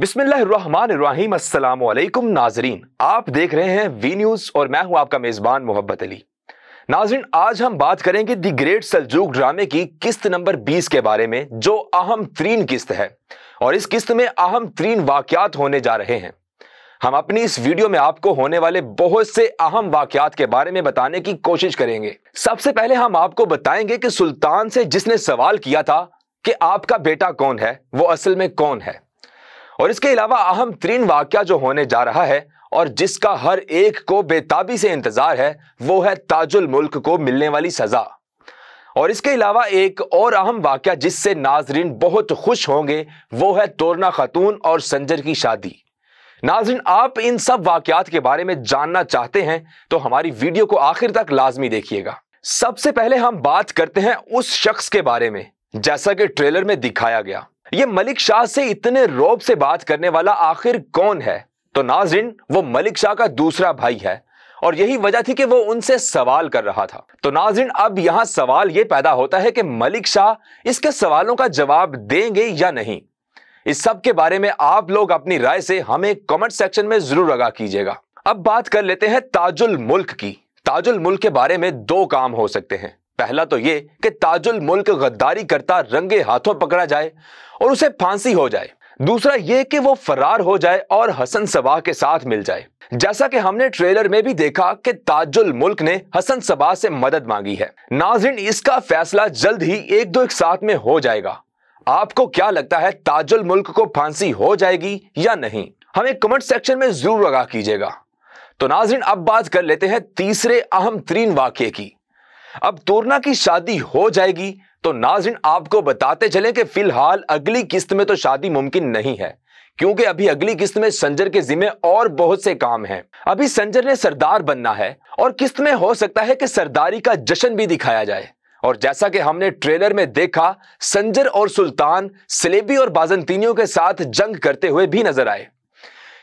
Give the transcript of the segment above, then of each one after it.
बिस्मिल्लाम नाजरीन आप देख रहे हैं वी न्यूज़ और मैं हूं आपका मेज़बान मोहब्बत अली नाजरीन आज हम बात करेंगे दी ग्रेट सलजूक ड्रामे की किस्त नंबर 20 के बारे में जो अहम तरीन किस्त है और इस किस्त में अहम तरीन वाकयात होने जा रहे हैं हम अपनी इस वीडियो में आपको होने वाले बहुत से अहम वाकयात के बारे में बताने की कोशिश करेंगे सबसे पहले हम आपको बताएंगे कि सुल्तान से जिसने सवाल किया था कि आपका बेटा कौन है वो असल में कौन है और इसके अलावा अहम तीन वाक्य जो होने जा रहा है और जिसका हर एक को बेताबी से इंतजार है वो है ताजुल मुल्क को मिलने वाली सजा और इसके अलावा एक और अहम वाक्य जिससे नाजरीन बहुत खुश होंगे वो है तोरना खातून और संजर की शादी नाजरीन आप इन सब वाक्यात के बारे में जानना चाहते हैं तो हमारी वीडियो को आखिर तक लाजमी देखिएगा सबसे पहले हम बात करते हैं उस शख्स के बारे में जैसा कि ट्रेलर में दिखाया गया ये मलिक शाह से इतने रोब से बात करने वाला आखिर कौन है तो नाजरीन वो मलिक शाह का दूसरा भाई है और यही वजह थी कि वो उनसे सवाल कर रहा था तो नाजरीन अब यहां सवाल ये पैदा होता है कि मलिक शाह इसके सवालों का जवाब देंगे या नहीं इस सब के बारे में आप लोग अपनी राय से हमें कमेंट सेक्शन में जरूर आगा कीजिएगा अब बात कर लेते हैं ताजुल मुल्क की ताजुल मुल्क के बारे में दो काम हो सकते हैं पहला तो ये कि ताजुल मुल्क गद्दारी करता रंगे हाथों पकड़ा जाए और उसे फांसी हो जाए दूसरा ये कि वो फरार हो जाए और हसन सबा के साथ मिल जाए जैसा कि हमने ट्रेलर में भी देखा कि ताजुल मुल्क ने हसन सबा से मदद मांगी है नाजरीन इसका फैसला जल्द ही एक दो एक साथ में हो जाएगा आपको क्या लगता है ताजुल मुल्क को फांसी हो जाएगी या नहीं हमें कमेंट सेक्शन में जरूर आगाह कीजिएगा तो नाजरीन अब बात कर लेते हैं तीसरे अहम तरीन वाक्य की अब तोरना की शादी हो जाएगी तो नाजिन आपको बताते चलें कि फिलहाल अगली किस्त में तो शादी मुमकिन नहीं है क्योंकि अभी अगली किस्त में संजर के जिम्मे और बहुत से काम हैं। अभी संजर ने सरदार बनना है और किस्त में हो सकता है कि सरदारी का जश्न भी दिखाया जाए और जैसा कि हमने ट्रेलर में देखा संजर और सुल्तान सिलेबी और बाजंतीनियों के साथ जंग करते हुए भी नजर आए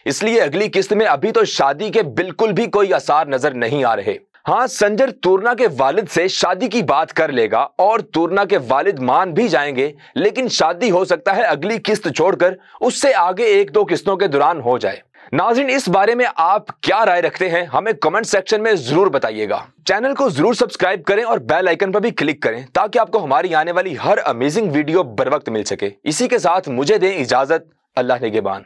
इसलिए अगली किस्त में अभी तो शादी के बिल्कुल भी कोई आसार नजर नहीं आ रहे हाँ संजर तूरना के वालिद से शादी की बात कर लेगा और तूरना के वालिद मान भी जाएंगे लेकिन शादी हो सकता है अगली किस्त छोड़कर उससे आगे एक दो किस्तों के दौरान हो जाए नाजिन इस बारे में आप क्या राय रखते हैं हमें कमेंट सेक्शन में जरूर बताइएगा चैनल को जरूर सब्सक्राइब करें और बेल आइकन पर भी क्लिक करें ताकि आपको हमारी आने वाली हर अमेजिंग वीडियो बर वक्त मिल सके इसी के साथ मुझे दें इजाजत अल्लाह नेगेबान